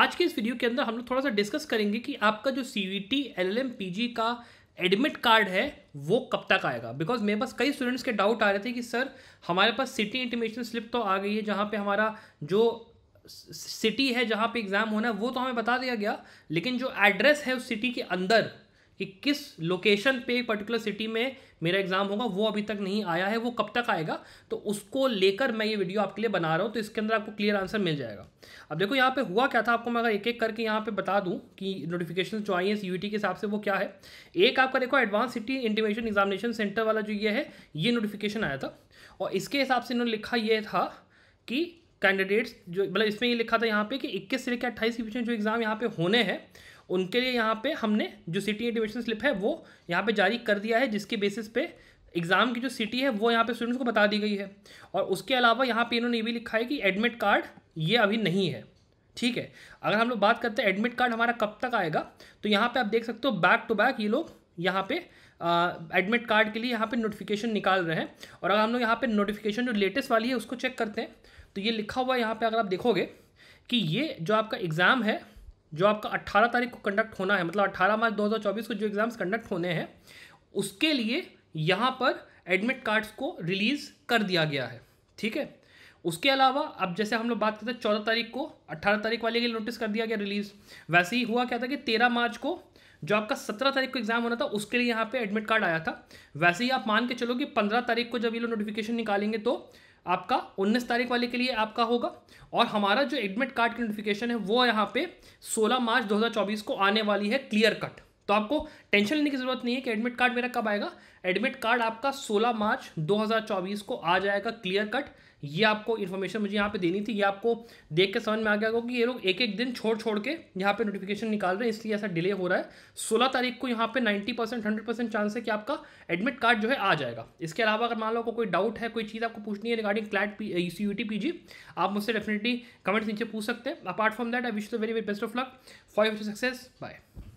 आज के इस वीडियो के अंदर हम लोग थोड़ा सा डिस्कस करेंगे कि आपका जो C V T L L M P G का एडमिट कार्ड है वो कब तक आएगा बिकॉज मेरे पास कई स्टूडेंट्स के डाउट आ रहे थे कि सर हमारे पास सिटी इंटीमेशन स्लिप तो आ गई है जहाँ पे हमारा जो सिटी है जहाँ पे एग्ज़ाम होना है वो तो हमें बता दिया गया लेकिन जो एड्रेस है उस सिटी के अंदर कि किस लोकेशन पे पर्टिकुलर सिटी में मेरा एग्ज़ाम होगा वो अभी तक नहीं आया है वो कब तक आएगा तो उसको लेकर मैं ये वीडियो आपके लिए बना रहा हूँ तो इसके अंदर आपको क्लियर आंसर मिल जाएगा अब देखो यहाँ पे हुआ क्या था आपको मैं अगर एक एक करके यहाँ पे बता दूँ कि नोटिफिकेशन जो आई है सी के हिसाब से वो क्या है एक आपका देखो advance city intimation examination centre वाला जो ये है ये नोटिफिकेशन आया था और इसके हिसाब से इन्होंने लिखा ये था कि कैंडिडेट्स जो मतलब इसमें ये लिखा था यहाँ पे कि 21 से लेकर अट्ठाईस के बीच में जो एग्ज़ाम यहाँ पे होने हैं उनके लिए यहाँ पे हमने जो सिटी एडमिशन स्लिप है वो यहाँ पे जारी कर दिया है जिसके बेसिस पे एग्ज़ाम की जो सिटी है वो यहाँ पे स्टूडेंट्स को बता दी गई है और उसके अलावा यहाँ पे इन्होंने ये भी लिखा है कि एडमिट कार्ड ये अभी नहीं है ठीक है अगर हम लोग बात करते हैं एडमिट कार्ड हमारा कब तक आएगा तो यहाँ पर आप देख सकते हो बैक टू बैक ये लोग यहाँ पर एडमिट कार्ड के लिए यहाँ पर नोटिफिकेशन निकाल रहे हैं और अगर हम लोग यहाँ पर नोटिफिकेशन जो लेटेस्ट वाली है उसको चेक करते हैं तो ये लिखा हुआ है यहाँ पर अगर आप देखोगे कि ये जो आपका एग्ज़ाम है जो आपका 18 तारीख को कंडक्ट होना है मतलब 18 मार्च 2024 को जो एग्ज़ाम्स कंडक्ट होने हैं उसके लिए यहाँ पर एडमिट कार्ड्स को रिलीज़ कर दिया गया है ठीक है उसके अलावा अब जैसे हम लोग बात करते हैं चौदह तारीख को अट्ठारह तारीख वाले के लिए नोटिस कर दिया गया रिलीज़ वैसे ही हुआ क्या था कि तेरह मार्च को जो आपका सत्रह तारीख को एग्जाम होना था उसके लिए यहाँ पे एडमिट कार्ड आया था वैसे ही आप मान के चलो कि पंद्रह तारीख को जब ये लोग नोटिफिकेशन निकालेंगे तो आपका 19 तारीख वाले के लिए आपका होगा और हमारा जो एडमिट कार्ड की नोटिफिकेशन है वो यहाँ पे 16 मार्च 2024 को आने वाली है क्लियर कट तो आपको टेंशन लेने की ज़रूरत नहीं है कि एडमिट कार्ड मेरा कब आएगा एडमिट कार्ड आपका 16 मार्च 2024 को आ जाएगा क्लियर कट ये आपको इन्फॉर्मेशन मुझे यहाँ पे देनी थी ये आपको देख के समझ में आ गया होगा कि ये लोग एक एक दिन छोड़ छोड़ के यहाँ पे नोटिफिकेशन निकाल रहे हैं इसलिए ऐसा डिले हो रहा है 16 तारीख को यहाँ पे 90 परसेंट हंड्रेड परसेंट चांस है कि आपका एडमिट कार्ड जो है आ जाएगा इसके अलावा अगर मान लो को कोई डाउट है कोई चीज़ आपको पूछनी है regarding CLAT U T P G आप मुझसे डेफिनेटली कमेंट्स नीचे पूछ सकते हैं apart from that I wish the very very best of luck for you success bye